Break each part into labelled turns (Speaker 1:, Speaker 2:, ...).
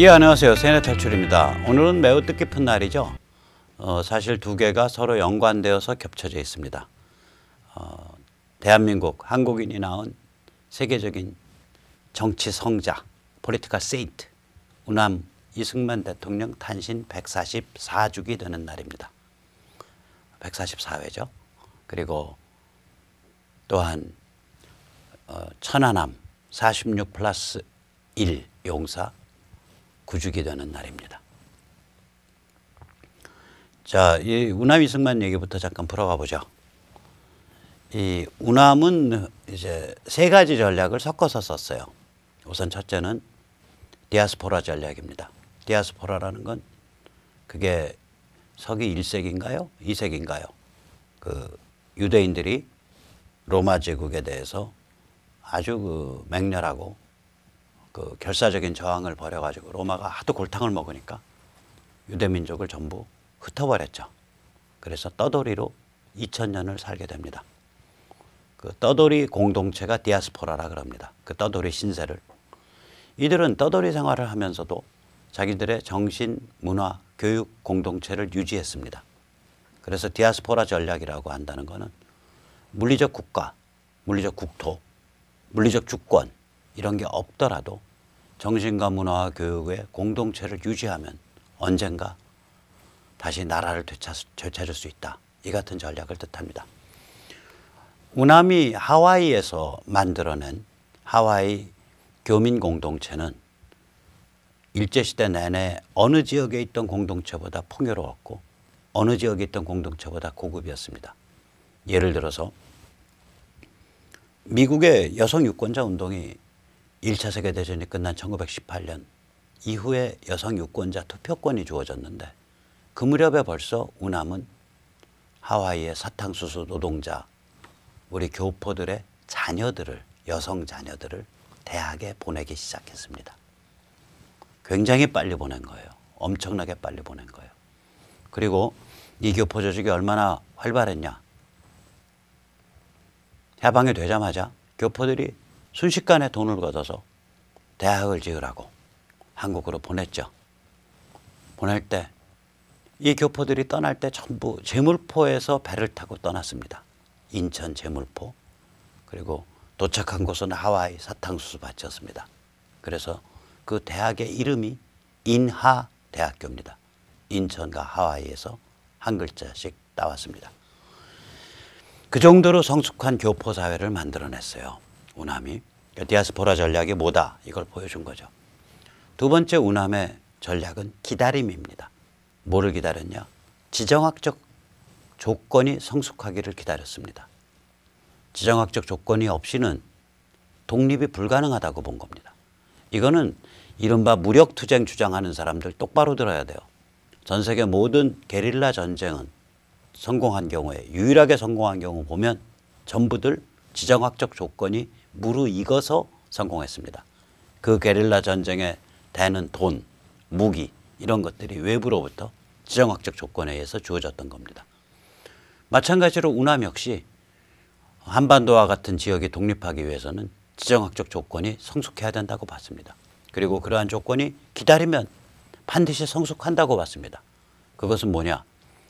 Speaker 1: 예 안녕하세요 세뇌 탈출입니다 오늘은 매우 뜻깊은 날이죠 어, 사실 두 개가 서로 연관되어서 겹쳐져 있습니다 어, 대한민국 한국인이 낳은 세계적인 정치 성자 포리티카 세인트 우남 이승만 대통령 탄신 144주기 되는 날입니다 144회죠 그리고 또한 어, 천안함 46 플러스 1 용사 구주게 되는 날입니다. 자, 이 우남이승만 얘기부터 잠깐 풀어가 보죠. 이 우남은 이제 세 가지 전략을 섞어서 썼어요. 우선 첫째는 디아스포라 전략입니다. 디아스포라라는 건 그게 서기 1세기인가요? 2세기인가요? 그 유대인들이 로마 제국에 대해서 아주 그 맹렬하고 그 결사적인 저항을 벌여가지고 로마가 하도 골탕을 먹으니까 유대민족을 전부 흩어버렸죠. 그래서 떠돌이로 2000년을 살게 됩니다. 그 떠돌이 공동체가 디아스포라라 그럽니다. 그 떠돌이 신세를. 이들은 떠돌이 생활을 하면서도 자기들의 정신, 문화, 교육 공동체를 유지했습니다. 그래서 디아스포라 전략이라고 한다는 것은 물리적 국가, 물리적 국토, 물리적 주권 이런 게 없더라도 정신과 문화와 교육의 공동체를 유지하면 언젠가 다시 나라를 되찾을 수 있다. 이 같은 전략을 뜻합니다. 우남이 하와이에서 만들어낸 하와이 교민 공동체는 일제시대 내내 어느 지역에 있던 공동체보다 풍요로웠고 어느 지역에 있던 공동체보다 고급이었습니다. 예를 들어서 미국의 여성 유권자 운동이 1차 세계대전이 끝난 1918년 이후에 여성 유권자 투표권이 주어졌는데 그 무렵에 벌써 우남은 하와이의 사탕수수 노동자 우리 교포들의 자녀들을 여성 자녀들을 대학에 보내기 시작했습니다. 굉장히 빨리 보낸 거예요. 엄청나게 빨리 보낸 거예요. 그리고 이 교포 조직이 얼마나 활발했냐. 해방이 되자마자 교포들이 순식간에 돈을 걷어서 대학을 지으라고 한국으로 보냈죠. 보낼 때 이 교포들이 떠날 때 전부 제물포에서 배를 타고 떠났습니다. 인천 제물포 그리고 도착한 곳은 하와이 사탕수수 밭이었습니다. 그래서 그 대학의 이름이 인하대학교입니다. 인천과 하와이에서 한 글자씩 따왔습니다. 그 정도로 성숙한 교포 사회를 만들어냈어요. 운함이 그러니까 디아스포라 전략이 뭐다 이걸 보여준 거죠. 두 번째 운함의 전략은 기다림입니다. 뭐를 기다렸냐? 지정학적 조건이 성숙하기를 기다렸습니다. 지정학적 조건이 없이는 독립이 불가능하다고 본 겁니다. 이거는 이른바 무력투쟁 주장하는 사람들 똑바로 들어야 돼요. 전 세계 모든 게릴라 전쟁은 성공한 경우에 유일하게 성공한 경우 보면 전부들 지정학적 조건이 무르익어서 성공했습니다. 그 게릴라 전쟁에 대는 돈, 무기 이런 것들이 외부로부터 지정학적 조건에 의해서 주어졌던 겁니다. 마찬가지로 우남 역시 한반도와 같은 지역이 독립하기 위해서는 지정학적 조건이 성숙해야 된다고 봤습니다. 그리고 그러한 조건이 기다리면 반드시 성숙한다고 봤습니다. 그것은 뭐냐?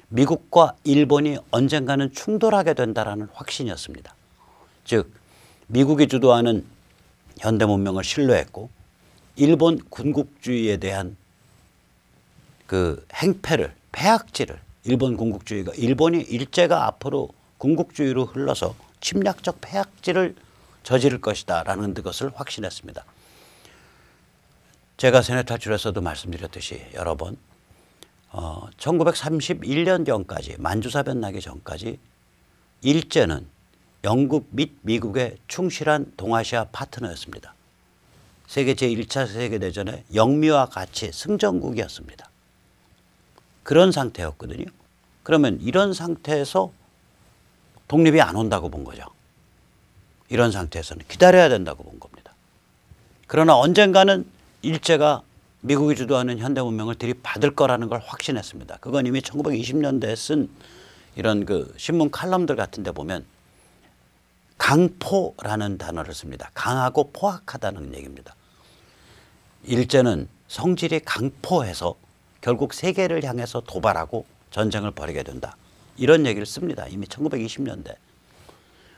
Speaker 1: 미국과 일본이 언젠가는 충돌하게 된다라는 확신이었습니다. 즉 미국이 주도하는 현대 문명을 신뢰했고 일본 군국주의에 대한 그 행패를 폐악질을 일본 군국주의가 일본이 일제가 앞으로 군국주의로 흘러서 침략적 폐악질을 저지를 것이다 라는 것을 확신했습니다. 제가 세뇌 탈출에서도 말씀드렸듯이 여러 번 어, 1931년경까지 만주사변 나기 전까지 일제는 영국 및 미국의 충실한 동아시아 파트너였습니다. 세계 제1차 세계대전의 영미와 같이 승전국이었습니다. 그런 상태였거든요. 그러면 이런 상태에서 독립이 안 온다고 본 거죠. 이런 상태에서는 기다려야 된다고 본 겁니다. 그러나 언젠가는 일제가 미국이 주도하는 현대 문명을 들이받을 거라는 걸 확신했습니다. 그건 이미 1920년대에 쓴 이런 그 신문 칼럼들 같은 데 보면 강포라는 단어를 씁니다. 강하고 포악하다는 얘기입니다. 일제는 성질이 강포해서 결국 세계를 향해서 도발하고 전쟁을 벌이게 된다. 이런 얘기를 씁니다. 이미 1920년대.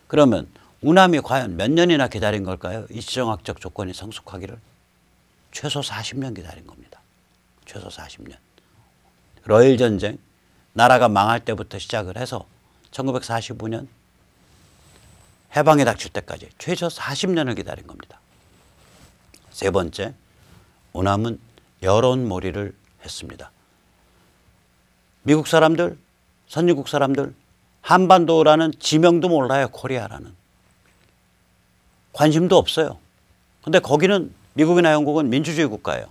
Speaker 1: 그러면 우남이 과연 몇 년이나 기다린 걸까요? 이 지정학적 조건이 성숙하기를 최소 40년 기다린 겁니다. 최소 40년. 러일 전쟁, 나라가 망할 때부터 시작을 해서 1945년 해방에 닥칠 때까지 최소 40년을 기다린 겁니다. 세 번째, 오남은 여론몰이를 했습니다. 미국 사람들, 선진국 사람들, 한반도라는 지명도 몰라요, 코리아라는. 관심도 없어요. 근데 거기는 미국이나 영국은 민주주의 국가예요.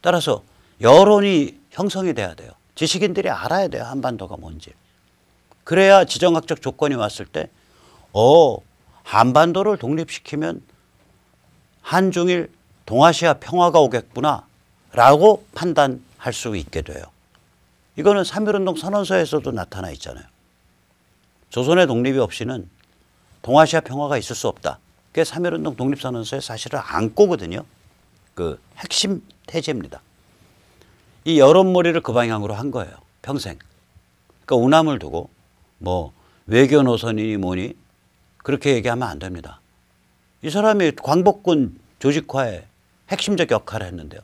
Speaker 1: 따라서 여론이 형성이 돼야 돼요. 지식인들이 알아야 돼요, 한반도가 뭔지. 그래야 지정학적 조건이 왔을 때 어, 한반도를 독립시키면 한중일 동아시아 평화가 오겠구나 라고 판단할 수 있게 돼요. 이거는 3.1운동 선언서에서도 나타나 있잖아요. 조선의 독립이 없이는 동아시아 평화가 있을 수 없다. 그게 3.1운동 독립선언서의 사실을 안고거든요. 그 핵심 태제입니다. 이 여론몰이를 그 방향으로 한 거예요. 평생. 그러니까 우남을 두고 뭐 외교 노선이니 뭐니 그렇게 얘기하면 안 됩니다. 이 사람이 광복군 조직화의 핵심적 역할을 했는데요.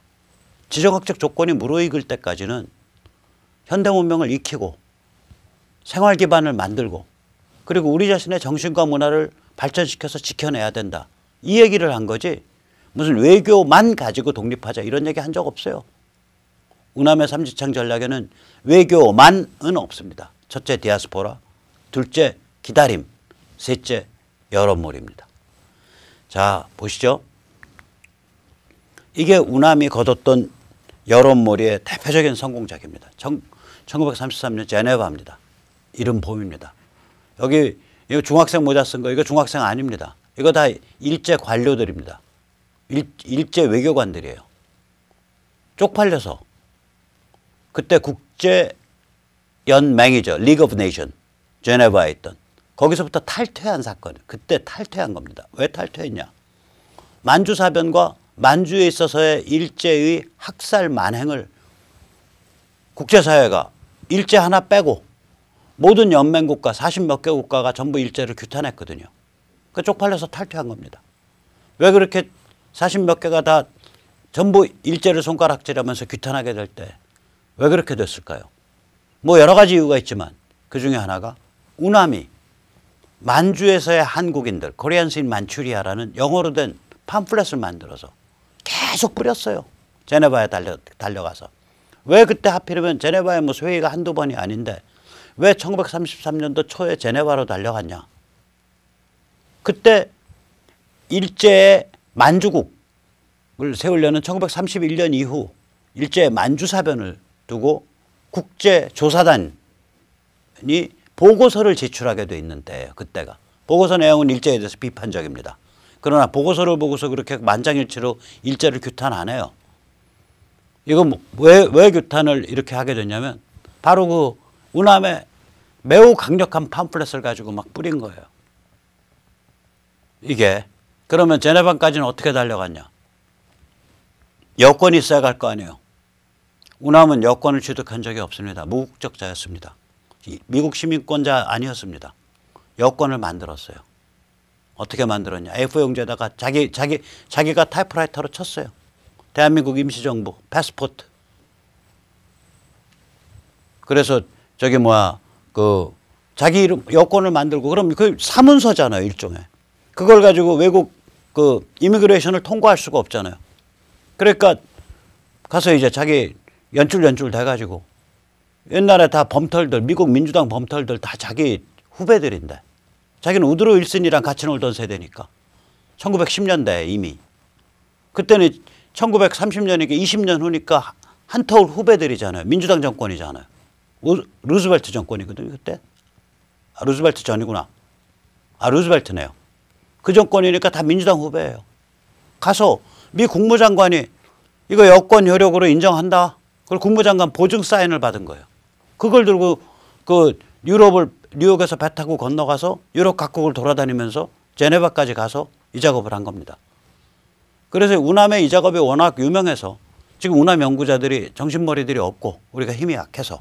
Speaker 1: 지정학적 조건이 무르익을 때까지는 현대 문명을 익히고 생활 기반을 만들고 그리고 우리 자신의 정신과 문화를 발전시켜서 지켜내야 된다. 이 얘기를 한 거지 무슨 외교만 가지고 독립하자 이런 얘기 한 적 없어요. 우남의 삼지창 전략에는 외교만은 없습니다. 첫째 디아스포라, 둘째 기다림, 셋째, 여론몰입니다. 자, 보시죠. 이게 우남이 거뒀던 여론몰이의 대표적인 성공작입니다. 1933년 제네바입니다. 이른 봄입니다. 여기 이거 중학생 모자 쓴 거 이거 중학생 아닙니다. 이거 다 일제 관료들입니다. 일, 제 외교관들이에요. 쪽팔려서 그때 국제 연맹이죠. 리그 오브 네이션 제네바에 있던 거기서부터 탈퇴한 사건. 그때 탈퇴한 겁니다. 왜 탈퇴했냐? 만주사변과 만주에 있어서의 일제의 학살 만행을 국제사회가 일제 하나 빼고 모든 연맹국가 40몇 개 국가가 전부 일제를 규탄했거든요. 그 쪽팔려서 탈퇴한 겁니다. 왜 그렇게 40몇 개가 다 전부 일제를 손가락질하면서 규탄하게 될 때 왜 그렇게 됐을까요? 뭐 여러 가지 이유가 있지만 그 중에 하나가 우남이 만주에서의 한국인들 코리안스인 만추리아라는 영어로 된 팜플렛을 만들어서 계속 뿌렸어요. 제네바에 달려, 달려가서. 왜 그때 하필이면 제네바에 뭐슨 회의가 한두 번이 아닌데 왜 1933년도 초에 제네바로 달려갔냐. 그때 일제의 만주국을 세우려는 1931년 이후 일제의 만주사변을 두고 국제조사단이 보고서를 제출하게 돼 있는데 그때가 보고서 내용은 일제에 대해서 비판적입니다. 그러나 보고서를 보고서 그렇게 만장일치로 일제를 규탄 안 해요. 이건 뭐, 왜, 왜 규탄을 이렇게 하게 됐냐면 바로 그 우남의 매우 강력한 팜플렛을 가지고 막 뿌린 거예요. 이게 그러면 제네반까지는 어떻게 달려갔냐? 여권이 있어야 갈 거 아니에요. 우남은 여권을 취득한 적이 없습니다. 무국적자였습니다. 미국 시민권자 아니었습니다. 여권을 만들었어요. 어떻게 만들었냐. f 용지에다가 자기, 자기, 자기가 타이프라이터로 쳤어요. 대한민국 임시정부, 패스포트. 그래서 저기 뭐야, 그, 자기 이름, 여권을 만들고, 그럼 그 사문서잖아요, 일종의. 그걸 가지고 외국 그, 이미그레이션을 통과할 수가 없잖아요. 그러니까 가서 이제 자기 연줄 연줄 돼가지고 옛날에 다 범털들 미국 민주당 범털들 다 자기 후배들인데 자기는 우드로 일슨이랑 같이 놀던 세대니까 1910년대 이미 그때는 1930년이니까 20년 후니까 한터울 후배들이잖아요 민주당 정권이잖아요 루즈벨트 정권이거든요 그때 아, 루즈벨트 전이구나 아 루즈벨트네요 그 정권이니까 다 민주당 후배예요 가서 미 국무장관이 이거 여권 효력으로 인정한다 그걸 국무장관 보증 사인을 받은 거예요 그걸 들고 그 유럽을 뉴욕에서 배 타고 건너가서 유럽 각국을 돌아다니면서 제네바까지 가서 이 작업을 한 겁니다. 그래서 우남의 이 작업이 워낙 유명해서 지금 우남 연구자들이 정신머리들이 없고 우리가 힘이 약해서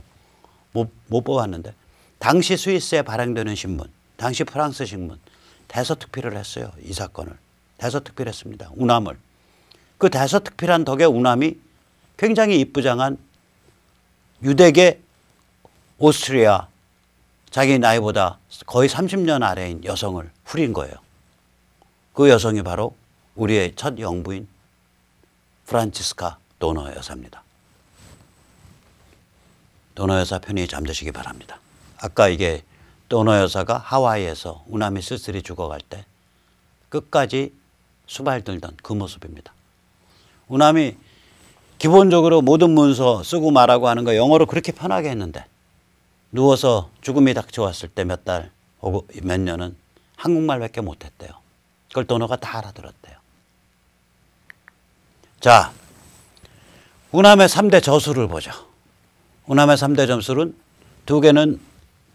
Speaker 1: 못, 못 뽑았는데 당시 스위스에 발행되는 신문, 당시 프랑스 신문 대서특필을 했어요. 이 사건을. 대서특필했습니다. 우남을. 그 대서특필한 덕에 우남이 굉장히 이쁘장한 유대계 오스트리아 자기 나이보다 거의 30년 아래인 여성을 후린 거예요. 그 여성이 바로 우리의 첫 영부인 프란치스카 도너 여사입니다. 도너 여사 편히 잠드시기 바랍니다. 아까 이게 도너 여사가 하와이에서 우나미 쓸쓸히 죽어갈 때 끝까지 수발 들던 그 모습입니다. 우나미 기본적으로 모든 문서 쓰고 말하고 하는 거 영어로 그렇게 편하게 했는데 누워서 죽음이 닥쳐왔을 때 몇 달, 몇 년은 한국말밖에 못했대요. 그걸 도너가 다 알아들었대요. 자, 우남의 3대 저술을 보죠. 우남의 3대 점술은 두 개는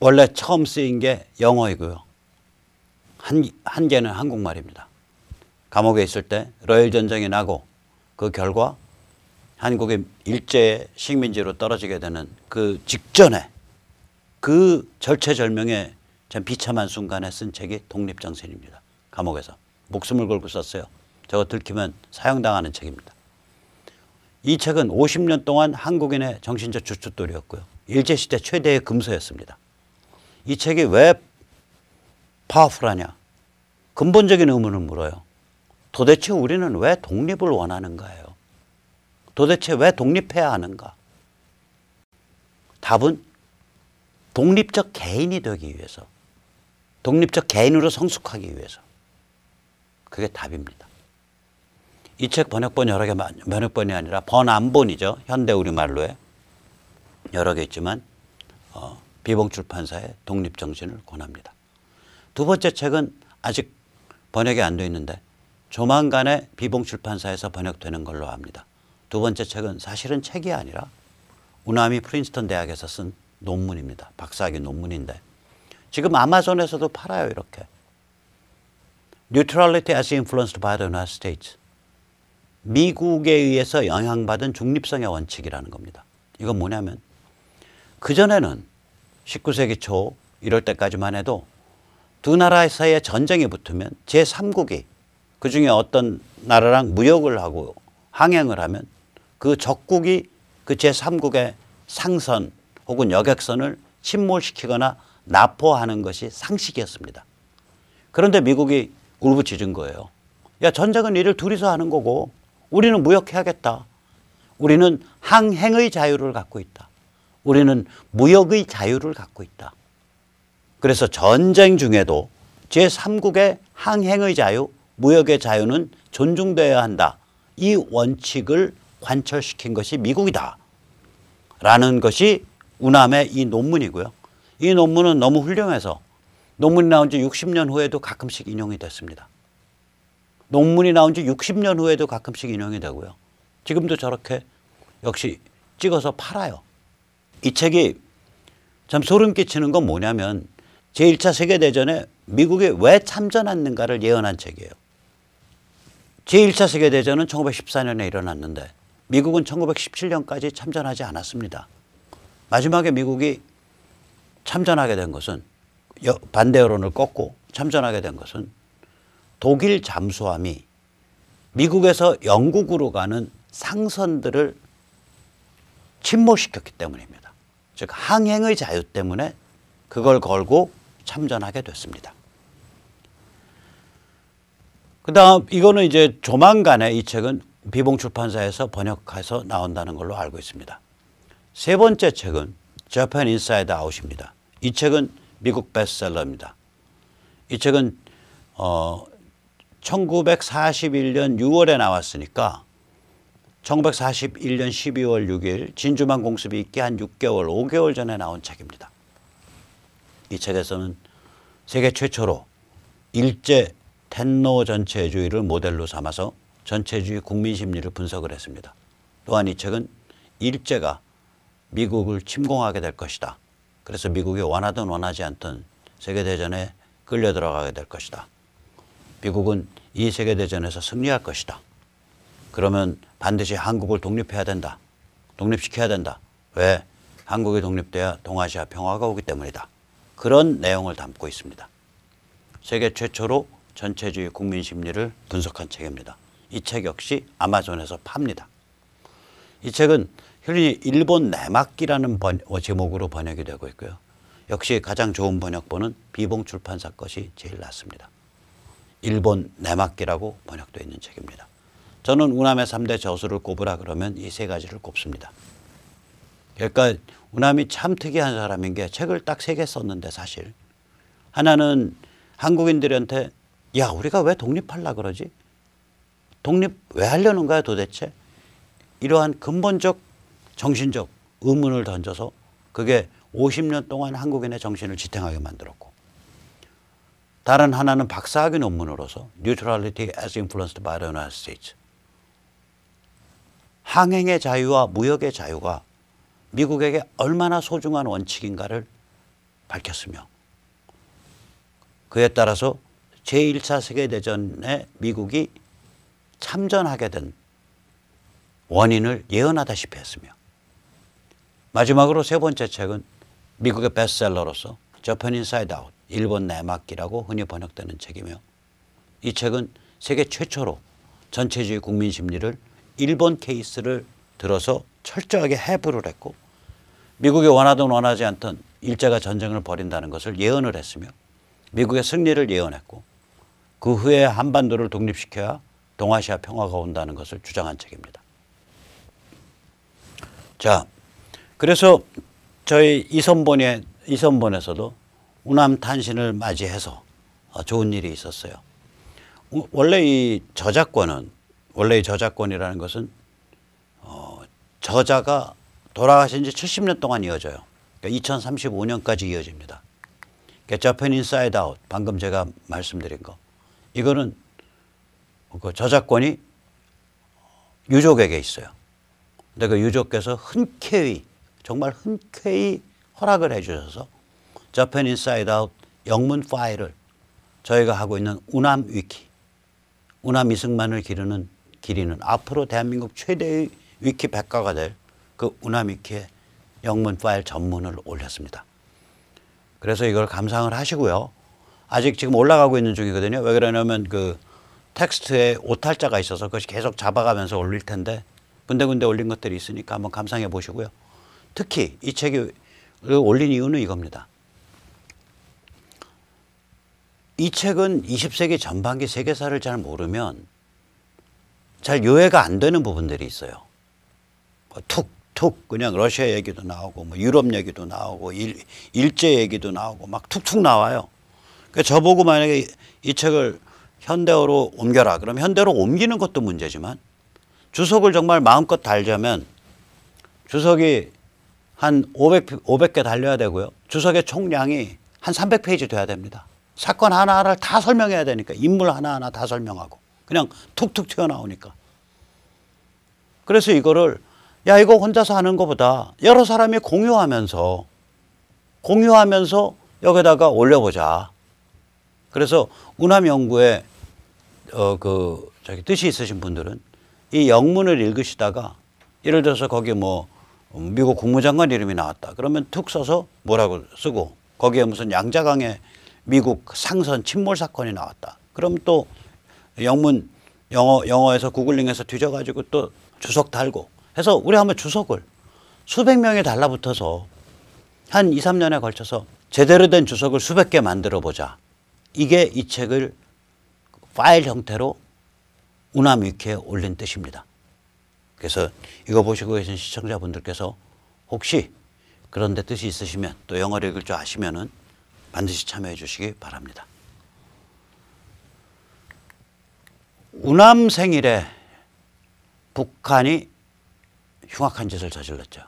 Speaker 1: 원래 처음 쓰인 게 영어이고요. 한, 한 개는 한국말입니다. 감옥에 있을 때 러일 전쟁이 나고 그 결과 한국의 일제 식민지로 떨어지게 되는 그 직전에 그 절체절명의 참 비참한 순간에 쓴 책이 독립정센입니다 감옥에서 목숨을 걸고 썼어요. 저거 들키면 사형당하는 책입니다. 이 책은 50년 동안 한국인의 정신적 주춧돌이었고요. 일제시대 최대의 금서였습니다. 이 책이 왜 파워풀하냐? 근본적인 의문을 물어요. 도대체 우리는 왜 독립을 원하는가요? 도대체 왜 독립해야 하는가? 답은 독립적 개인이 되기 위해서 독립적 개인으로 성숙하기 위해서 그게 답입니다. 이 책 번역본 여러 개 번역본이 아니라 번안본이죠 현대 우리말로에 여러 개 있지만 어, 비봉출판사의 독립정신을 권합니다. 두 번째 책은 아직 번역이 안 돼 있는데 조만간에 비봉출판사에서 번역되는 걸로 압니다. 두 번째 책은 사실은 책이 아니라 우나미 프린스턴 대학에서 쓴 논문입니다. 박사학위 논문인데. 지금 아마존에서도 팔아요, 이렇게. Neutrality as influenced by the United States. 미국에 의해서 영향받은 중립성의 원칙이라는 겁니다. 이건 뭐냐면, 그전에는 19세기 초 이럴 때까지만 해도 두 나라 사이에 전쟁이 붙으면 제3국이 그 중에 어떤 나라랑 무역을 하고 항행을 하면 그 적국이 그 제3국의 상선 혹은 여객선을 침몰시키거나 납포하는 것이 상식이었습니다. 그런데 미국이 울부짖은 거예요. 야 전쟁은 일을 둘이서 하는 거고 우리는 무역해야겠다. 우리는 항행의 자유를 갖고 있다. 우리는 무역의 자유를 갖고 있다. 그래서 전쟁 중에도 제3국의 항행의 자유, 무역의 자유는 존중돼야 한다. 이 원칙을 관철시킨 것이 미국이다. 라는 것이 우남의 이 논문이고요. 이 논문은 너무 훌륭해서 논문이 나온 지 60년 후에도 가끔씩 인용이 됐습니다. 논문이 나온 지 60년 후에도 가끔씩 인용이 되고요. 지금도 저렇게 역시 찍어서 팔아요. 이 책이 참 소름 끼치는 건 뭐냐면 제1차 세계대전에 미국이 왜 참전했는가를 예언한 책이에요. 제1차 세계대전은 1914년에 일어났는데 미국은 1917년까지 참전하지 않았습니다. 마지막에 미국이 참전하게 된 것은 반대 여론을 꺾고 참전하게 된 것은 독일 잠수함이 미국에서 영국으로 가는 상선들을 침몰시켰기 때문입니다. 즉 항행의 자유 때문에 그걸 걸고 참전하게 됐습니다. 그 다음 이거는 이제 조만간에 이 책은 비봉출판사에서 번역해서 나온다는 걸로 알고 있습니다. 세 번째 책은 j a 인사 n i n s 입니다이 책은 미국 베스트셀러입니다. 이 책은 어, 1941년 6월에 나왔으니까 1941년 12월 6일 진주만 공습이 있게 한 6개월, 5개월 전에 나온 책입니다. 이 책에서는 세계 최초로 일제 텐노 전체주의를 모델로 삼아서 전체주의 국민 심리를 분석을 했습니다. 또한 이 책은 일제가 미국을 침공하게 될 것이다. 그래서 미국이 원하든 원하지 않든 세계대전에 끌려 들어가게 될 것이다. 미국은 이 세계대전에서 승리할 것이다. 그러면 반드시 한국을 독립해야 된다. 독립시켜야 된다. 왜? 한국이 독립돼야 동아시아 평화가 오기 때문이다. 그런 내용을 담고 있습니다. 세계 최초로 전체주의 국민 심리를 분석한 책입니다. 이 책 역시 아마존에서 팝니다. 이 책은 흔히 일본 내막기라는 번, 어, 제목으로 번역이 되고 있고요. 역시 가장 좋은 번역본은 비봉 출판사 것이 제일 낫습니다. 일본 내막기라고 번역되어 있는 책입니다. 저는 우남의 3대 저술을 꼽으라 그러면 이 세 가지를 꼽습니다. 그러니까 우남이 참 특이한 사람인 게 책을 딱 세 개 썼는데 사실 하나는 한국인들한테 야 우리가 왜 독립할라 그러지? 독립 왜 하려는 거야 도대체? 이러한 근본적 정신적 의문을 던져서 그게 50년 동안 한국인의 정신을 지탱하게 만들었고 다른 하나는 박사학위 논문으로서 Neutrality as Influenced by the United States 항행의 자유와 무역의 자유가 미국에게 얼마나 소중한 원칙인가를 밝혔으며 그에 따라서 제1차 세계대전에 미국이 참전하게 된 원인을 예언하다시피 했으며 마지막으로 세 번째 책은 미국의 베스트셀러로서 저편 인사이드 아웃 일본 내막기라고 흔히 번역되는 책이며 이 책은 세계 최초로 전체주의 국민 심리를 일본 케이스를 들어서 철저하게 해부를 했고 미국이 원하든 원하지 않든 일제가 전쟁을 벌인다는 것을 예언을 했으며 미국의 승리를 예언했고 그 후에 한반도를 독립시켜야 동아시아 평화가 온다는 것을 주장한 책입니다. 자, 그래서 저희 이선본에 이선본에서도 우남 탄신을 맞이해서 좋은 일이 있었어요. 원래 이 저작권은 원래 이 저작권이라는 것은 어, 저자가 돌아가신 지 70년 동안 이어져요. 그러니까 2035년까지 이어집니다. 그러니 인사이드 아웃 방금 제가 말씀드린 거 이거는 그 저작권이 유족에게 있어요. 근데 그 유족께서 흔쾌히 정말 흔쾌히 허락을 해주셔서 저편 인사이드 아웃 영문 파일을 저희가 하고 있는 우남 위키 우남 이승만을 기르는 길이는 앞으로 대한민국 최대의 위키 백과가 될그 우남 위키의 영문 파일 전문을 올렸습니다. 그래서 이걸 감상을 하시고요. 아직 지금 올라가고 있는 중이거든요. 왜 그러냐면 그 텍스트에 오탈자가 있어서 그것이 계속 잡아가면서 올릴 텐데 군데군데 올린 것들이 있으니까 한번 감상해 보시고요. 특히 이 책을 올린 이유는 이겁니다. 이 책은 20세기 전반기 세계사를 잘 모르면 잘 요해가 안 되는 부분들이 있어요. 툭툭 뭐 그냥 러시아 얘기도 나오고 뭐 유럽 얘기도 나오고 일, 일제 얘기도 나오고 막 툭툭 나와요. 그러니까 저보고 만약에 이 책을 현대어로 옮겨라. 그럼 현대로 옮기는 것도 문제지만 주석을 정말 마음껏 달자면 주석이 한 500, 500개 달려야 되고요. 주석의 총량이 한 300페이지 돼야 됩니다. 사건 하나하나를 다 설명해야 되니까 인물 하나하나 다 설명하고 그냥 툭툭 튀어나오니까. 그래서 이거를 야 이거 혼자서 하는 것보다 여러 사람이 공유하면서 공유하면서 여기다가 올려보자. 그래서 운함 연구에 어그 저기 뜻이 있으신 분들은 이 영문을 읽으시다가 예를 들어서 거기 뭐 어, 미국 국무장관 이름이 나왔다. 그러면 툭 써서 뭐라고 쓰고 거기에 무슨 양자강의 미국 상선 침몰 사건이 나왔다. 그럼 또 영문 영어 영어에서 구글링에서 뒤져가지고 또 주석 달고 해서 우리 한번 주석을 수백 명이 달라붙어서 한 2, 3년에 걸쳐서 제대로 된 주석을 수백 개 만들어 보자. 이게 이 책을 파일 형태로 우나미케에 올린 뜻입니다. 그래서 이거 보시고 계신 시청자분들께서 혹시 그런 데 뜻이 있으시면 또 영어를 읽을 줄 아시면은 반드시 참여해 주시기 바랍니다. 우남 생일에 북한이 흉악한 짓을 저질렀죠.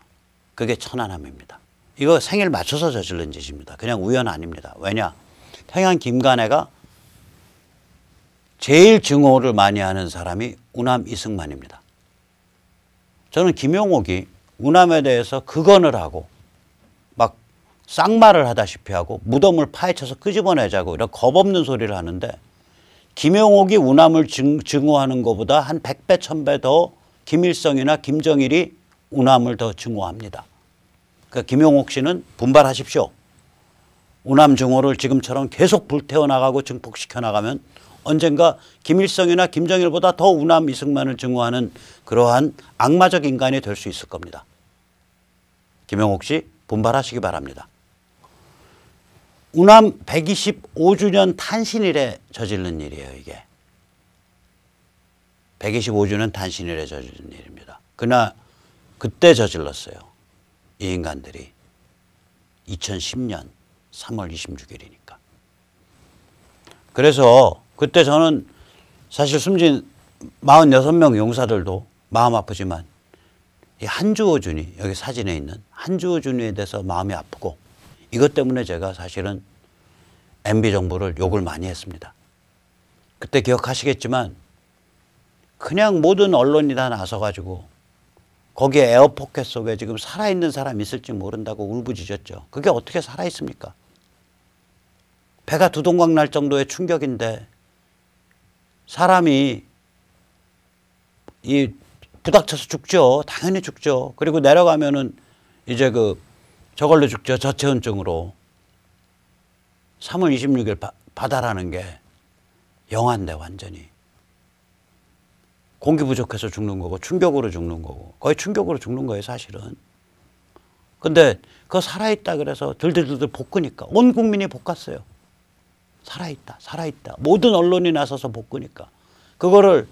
Speaker 1: 그게 천안함입니다. 이거 생일 맞춰서 저질른 짓입니다. 그냥 우연 아닙니다. 왜냐? 평양 김간해가 제일 증오를 많이 하는 사람이 우남 이승만입니다. 저는 김용옥이 우남에 대해서 극언을 하고 막 쌍말을 하다시피 하고 무덤을 파헤쳐서 끄집어내자고 이런 겁없는 소리를 하는데 김용옥이 우남을 증, 증오하는 것보다 한 100배, 1000배 더 김일성이나 김정일이 우남을 더 증오합니다. 그러니까 김용옥 씨는 분발하십시오. 우남 증오를 지금처럼 계속 불태워나가고 증폭시켜 나가면 언젠가 김일성이나 김정일보다 더 우남 이승만을 증오하는 그러한 악마적 인간이 될 수 있을 겁니다. 김영옥 씨 분발하시기 바랍니다. 우남 125주년 탄신일에 저지른 일이에요 이게. 125주년 탄신일에 저지른 일입니다. 그날 그때 저질렀어요. 이 인간들이 2010년 3월 26일이니까. 그래서 그때 저는 사실 숨진 46명 용사들도 마음 아프지만 이 한주호 준이 여기 사진에 있는 한주호 준이에 대해서 마음이 아프고 이것 때문에 제가 사실은 MB 정부를 욕을 많이 했습니다. 그때 기억하시겠지만 그냥 모든 언론이 다 나서 가지고 거기에 에어포켓 속에 지금 살아있는 사람 있을지 모른다고 울부짖었죠. 그게 어떻게 살아있습니까? 배가 두동강 날 정도의 충격인데 사람이 이 부닥쳐서 죽죠. 당연히 죽죠. 그리고 내려가면은 이제 그 저걸로 죽죠. 저체온증으로. 3월 26일 바, 바다라는 게 영한데 완전히. 공기 부족해서 죽는 거고 충격으로 죽는 거고 거의 충격으로 죽는 거예요 사실은. 근데 그거 살아있다 그래서 들들들들 볶으니까 온 국민이 볶았어요. 살아있다, 살아있다. 모든 언론이 나서서 복구니까. 그거를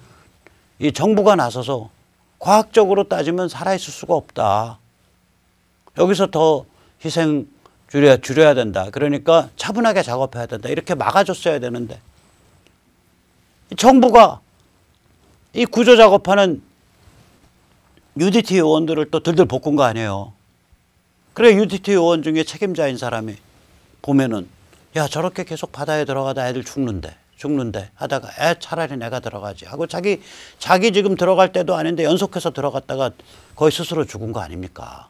Speaker 1: 이 정부가 나서서 과학적으로 따지면 살아있을 수가 없다. 여기서 더 희생 줄여야, 줄여야 된다. 그러니까 차분하게 작업해야 된다. 이렇게 막아줬어야 되는데. 정부가 이 구조 작업하는 UDT 의원들을 또 들들 볶은 거 아니에요. 그래, UDT 의원 중에 책임자인 사람이 보면은 야 저렇게 계속 바다에 들어가다 애들 죽는데 죽는데 하다가 애 차라리 내가 들어가지 하고 자기 자기 지금 들어갈 때도 아닌데 연속해서 들어갔다가 거의 스스로 죽은 거 아닙니까?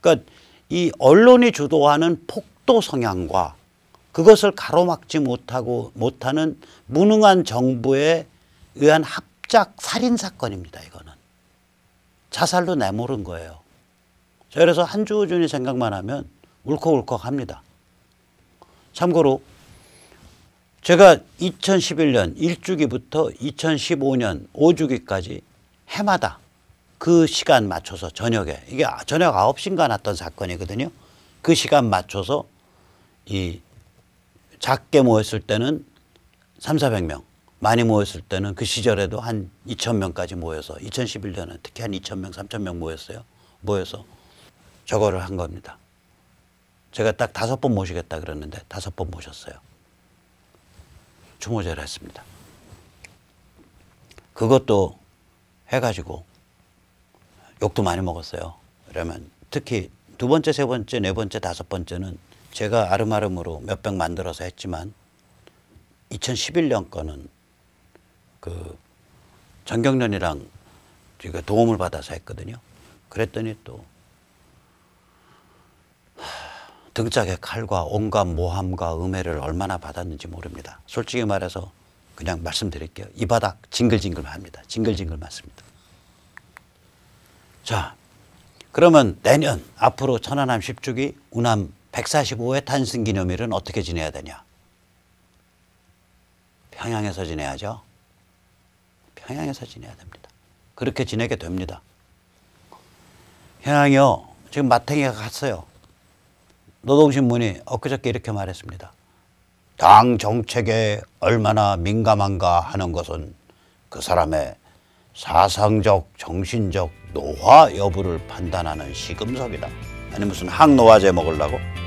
Speaker 1: 그러니까 이 언론이 주도하는 폭도 성향과 그것을 가로막지 못하고 못하는 무능한 정부에 의한 합작 살인 사건입니다. 이거는 자살로 내모른 거예요. 그래서 한주준이 생각만 하면 울컥울컥합니다. 참고로 제가 2011년 1주기부터 2015년 5주기까지 해마다 그 시간 맞춰서 저녁에 이게 아, 저녁 9시인가 났던 사건이거든요. 그 시간 맞춰서 이 작게 모였을 때는 3, 400명 많이 모였을 때는 그 시절에도 한 2,000명까지 모여서 2011년은 특히 한 2,000명, 3,000명 모였어요. 모여서 저거를 한 겁니다. 제가 딱 다섯 번 모시겠다 그랬는데 다섯 번 모셨어요. 추모제를 했습니다. 그것도 해가지고 욕도 많이 먹었어요. 그러면 특히 두 번째, 세 번째, 네 번째, 다섯 번째는 제가 아름아름으로 몇 백 만들어서 했지만 2011년 거는 그 전경련이랑 도움을 받아서 했거든요. 그랬더니 또 하... 등짝의 칼과 온갖 모함과 음해를 얼마나 받았는지 모릅니다. 솔직히 말해서 그냥 말씀드릴게요. 이 바닥 징글징글합니다. 징글징글 맞습니다. 자, 그러면 내년 앞으로 천안함 10주기 운함 145회 탄생 기념일은 어떻게 지내야 되냐? 평양에서 지내야죠. 평양에서 지내야 됩니다. 그렇게 지내게 됩니다. 평양이요. 지금 마탱이가 갔어요. 노동신문이 엊그저께 이렇게 말했습니다. 당 정책에 얼마나 민감한가 하는 것은 그 사람의 사상적, 정신적 노화 여부를 판단하는 시금석이다. 아니 무슨 항노화제 먹으려고?